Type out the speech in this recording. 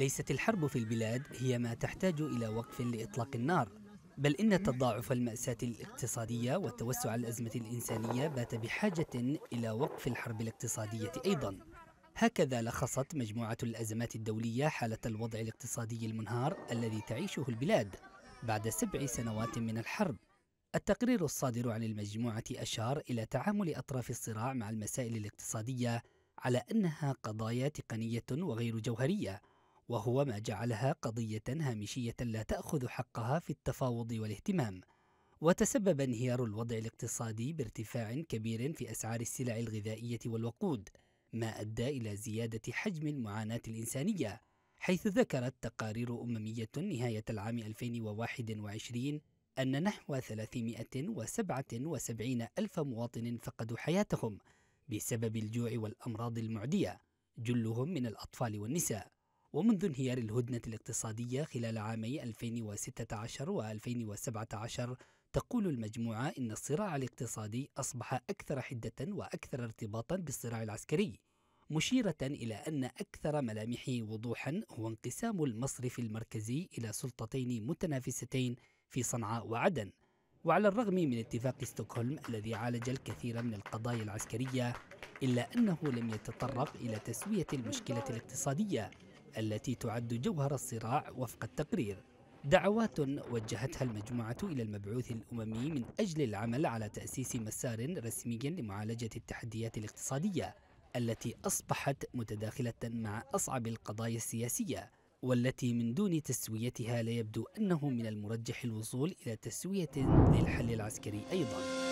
ليست الحرب في البلاد هي ما تحتاج إلى وقف لإطلاق النار بل إن تضاعف المأساة الاقتصادية وتوسع الأزمة الإنسانية بات بحاجة إلى وقف الحرب الاقتصادية أيضا هكذا لخصت مجموعة الأزمات الدولية حالة الوضع الاقتصادي المنهار الذي تعيشه البلاد بعد سبع سنوات من الحرب التقرير الصادر عن المجموعة أشار إلى تعامل أطراف الصراع مع المسائل الاقتصادية على أنها قضايا تقنية وغير جوهرية وهو ما جعلها قضية هامشية لا تأخذ حقها في التفاوض والاهتمام وتسبب انهيار الوضع الاقتصادي بارتفاع كبير في أسعار السلع الغذائية والوقود ما أدى إلى زيادة حجم المعاناة الإنسانية حيث ذكرت تقارير أممية نهاية العام 2021 أن نحو 377 ألف مواطن فقدوا حياتهم بسبب الجوع والأمراض المعدية جلهم من الأطفال والنساء ومنذ انهيار الهدنة الاقتصادية خلال عامي 2016 و 2017 تقول المجموعة إن الصراع الاقتصادي أصبح أكثر حدة وأكثر ارتباطا بالصراع العسكري مشيرة إلى أن أكثر ملامحه وضوحا هو انقسام المصرف المركزي إلى سلطتين متنافستين في صنعاء وعدن وعلى الرغم من اتفاق ستوكهولم الذي عالج الكثير من القضايا العسكرية إلا أنه لم يتطرق إلى تسوية المشكلة الاقتصادية التي تعد جوهر الصراع وفق التقرير دعوات وجهتها المجموعة إلى المبعوث الأممي من أجل العمل على تأسيس مسار رسمي لمعالجة التحديات الاقتصادية التي أصبحت متداخلة مع أصعب القضايا السياسية والتي من دون تسويتها لا يبدو أنه من المرجح الوصول إلى تسوية للحل العسكري أيضاً